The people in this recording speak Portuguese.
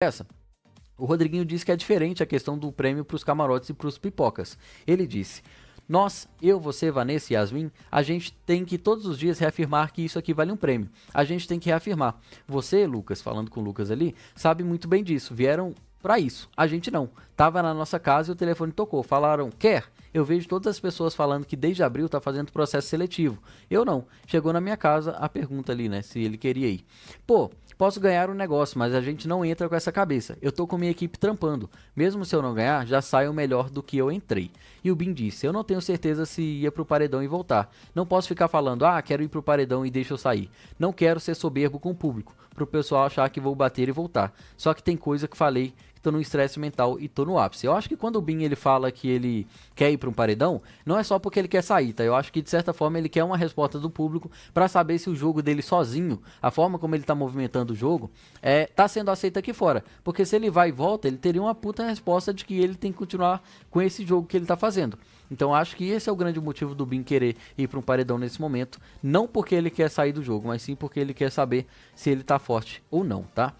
essa. O Rodriguinho disse que é diferente a questão do prêmio para os camarotes e para os pipocas. Ele disse: Nós, eu, você, Vanessa e Yasmin, a gente tem que todos os dias reafirmar que isso aqui vale um prêmio. A gente tem que reafirmar. Você, Lucas, falando com o Lucas ali, sabe muito bem disso. Vieram para isso. A gente não. Tava na nossa casa e o telefone tocou. Falaram, quer? Eu vejo todas as pessoas falando que desde abril tá fazendo processo seletivo. Eu não. Chegou na minha casa a pergunta ali, né? Se ele queria ir. Pô, posso ganhar um negócio, mas a gente não entra com essa cabeça. Eu tô com minha equipe trampando. Mesmo se eu não ganhar, já saio melhor do que eu entrei. E o Bin disse: Eu não tenho certeza se ia pro paredão e voltar. Não posso ficar falando, ah, quero ir pro paredão e deixa eu sair. Não quero ser soberbo com o público, pro pessoal achar que vou bater e voltar. Só que tem coisa que falei tô no estresse mental e tô no ápice. Eu acho que quando o Bin ele fala que ele quer ir para um paredão, não é só porque ele quer sair, tá? Eu acho que de certa forma ele quer uma resposta do público para saber se o jogo dele sozinho, a forma como ele tá movimentando o jogo, é tá sendo aceito aqui fora. Porque se ele vai e volta, ele teria uma puta resposta de que ele tem que continuar com esse jogo que ele tá fazendo. Então acho que esse é o grande motivo do Bin querer ir para um paredão nesse momento, não porque ele quer sair do jogo, mas sim porque ele quer saber se ele tá forte ou não, tá?